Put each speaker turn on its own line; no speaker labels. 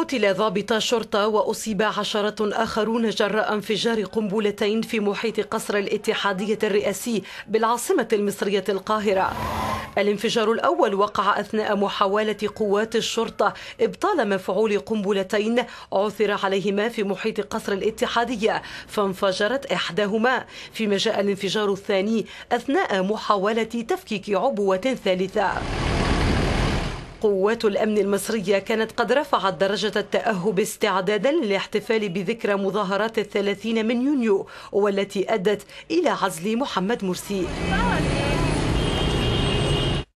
قتل ضابط شرطة وأصيب عشرة آخرون جراء انفجار قنبلتين في محيط قصر الاتحادية الرئاسي بالعاصمة المصرية القاهرة الانفجار الأول وقع أثناء محاولة قوات الشرطة إبطال مفعول قنبلتين عثر عليهما في محيط قصر الاتحادية فانفجرت إحداهما فيما جاء الانفجار الثاني أثناء محاولة تفكيك عبوة ثالثة قوات الأمن المصرية كانت قد رفعت درجة التأهب استعدادا للاحتفال بذكرى مظاهرات الثلاثين من يونيو والتي أدت إلى عزل محمد مرسي